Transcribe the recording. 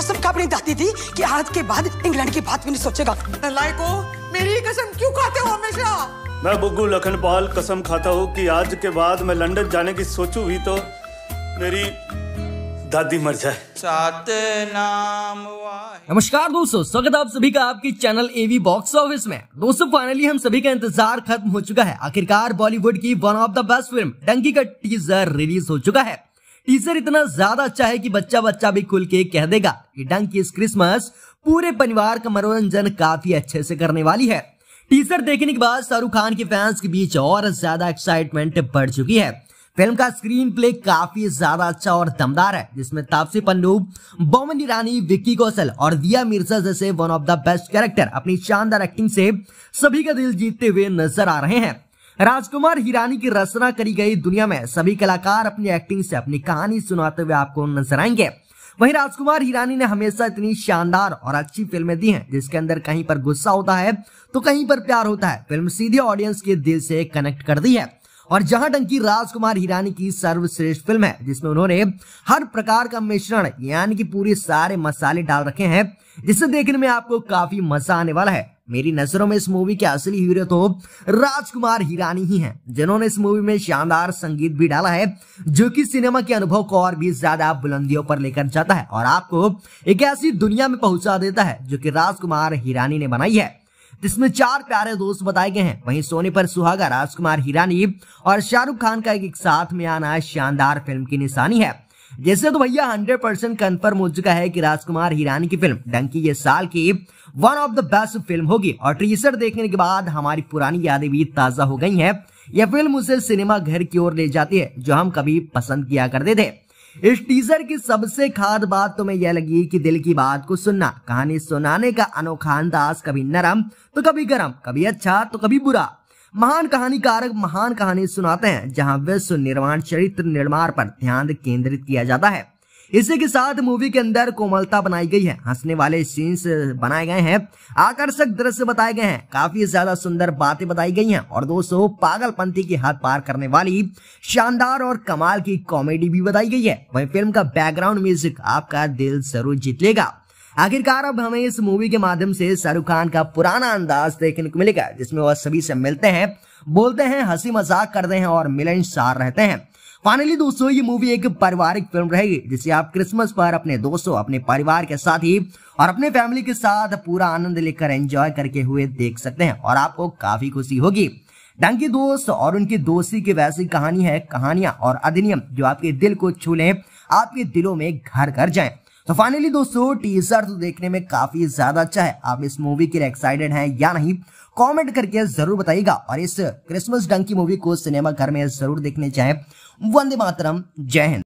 कसम कब नहीं दाती थी कि आज के बाद इंग्लैंड की बात भी नहीं सोचेगा लायको मेरी कसम क्यों खाते हो हमेशा मैं बुग्गू लखनपाल कसम खाता हूँ कि आज के बाद मैं लंदन जाने की सोचू भी तो मेरी दादी मर जाए नाम नमस्कार दोस्तों स्वागत आप सभी का आपकी चैनल एवी बॉक्स ऑफिस में दोस्तों फाइनली हम सभी का इंतजार खत्म हो चुका है आखिरकार बॉलीवुड की one of the best film Dunki का टीजर रिलीज हो चुका है टीचर इतना ज्यादा अच्छा है कि बच्चा बच्चा भी खुल के कह देगा कि डंक इस क्रिसमस पूरे परिवार का मनोरंजन काफी अच्छे से करने वाली है टीजर देखने के बाद शाहरुख खान के फैंस के बीच और ज्यादा एक्साइटमेंट बढ़ चुकी है फिल्म का स्क्रीन प्ले काफी ज्यादा अच्छा और दमदार है जिसमें तापसी पन्नू बोमन ईरानी विक्की कौशल और दिया मिर्जा जैसे one of the best character अपनी शानदार एक्टिंग से सभी का दिल जीतते हुए नजर आ रहे हैं राजकुमार हिरानी की रचना करी गई दुनिया में सभी कलाकार अपनी एक्टिंग से अपनी कहानी सुनाते हुए आपको नजर आएंगे वहीं राजकुमार हिरानी ने हमेशा इतनी शानदार और अच्छी फिल्में दी हैं जिसके अंदर कहीं पर गुस्सा होता है तो कहीं पर प्यार होता है फिल्म सीधे ऑडियंस के दिल से कनेक्ट कर दी है और जहां डंकी राजकुमार हिरानी की सर्वश्रेष्ठ फिल्म है जिसमें उन्होंने हर प्रकार का मिश्रण यानी कि पूरे सारे मसाले डाल रखे हैं जिसे देखने में आपको काफी मजा आने वाला है मेरी नजरों में इस मूवी के असली हीरो तो राजकुमार हिरानी ही हैं जिन्होंने इस मूवी में शानदार संगीत भी डाला है जो कि सिनेमा के अनुभव को और भी ज्यादा बुलंदियों पर लेकर जाता है और आपको एक ऐसी दुनिया में पहुंचा देता है जो कि राजकुमार हिरानी ने बनाई है जिसमें चार प्यारे दोस्त बताए गए हैं वहीं सोने पर सुहागा राजकुमार हिरानी और शाहरुख खान का एक, एक साथ में आना शानदार फिल्म की निशानी है जैसे तो भैया हंड्रेड परसेंट कन्फर्म हो चुका है कि राजकुमार हिरानी की फिल्म डंकी ये साल की one of the best film होगी और टीजर देखने के बाद हमारी पुरानी यादें भी ताजा हो गई हैं यह फिल्म उसे सिनेमा घर की ओर ले जाती है जो हम कभी पसंद किया करते थे इस टीजर की सबसे खास बात तो मैं यह लगी कि दिल की बात को सुनना कहानी सुनाने का अनोखा अंदाज कभी नरम तो कभी गर्म कभी अच्छा तो कभी बुरा महान कहानीकार महान कहानी सुनाते हैं जहां विश्व निर्माण चरित्र निर्माण पर ध्यान केंद्रित किया जाता है इसी के साथ मूवी के अंदर कोमलता बनाई गई है हंसने वाले सीन्स बनाए गए हैं आकर्षक दृश्य बताए गए हैं काफी ज्यादा सुंदर बातें बताई गई हैं और दोस्तों पागलपंथी की हद पार करने वाली शानदार और कमाल की कॉमेडी भी बताई गई है वही फिल्म का बैकग्राउंड म्यूजिक आपका दिल जरूर जीत लेगा आखिरकार अब हमें इस मूवी के माध्यम से शाहरुख खान का पुराना अंदाज देखने को मिलेगा जिसमें वह सभी से मिलते हैं बोलते हैं हंसी मजाक करते हैं और मिलनसार रहते हैं फाइनली दोस्तों ये मूवी एक पारिवारिक फिल्म रहेगी जिसे आप क्रिसमस पर अपने दोस्तों अपने परिवार के साथ ही और अपने फैमिली के साथ पूरा आनंद लेकर एंजॉय करके हुए देख सकते हैं और आपको काफी खुशी होगी डंकी दोस्त और उनकी दोस्ती की वैसी कहानी है कहानियां और अधिनियम जो आपके दिल को छू लें आपके दिलों में घर घर जाए तो फाइनली दोस्तों टीजर तो देखने में काफी ज्यादा अच्छा है आप इस मूवी के लिए एक्साइटेड हैं या नहीं कमेंट करके जरूर बताइएगा और इस क्रिसमस डंकी मूवी को सिनेमा घर में जरूर देखने चाहे वंदे मातरम जय हिंद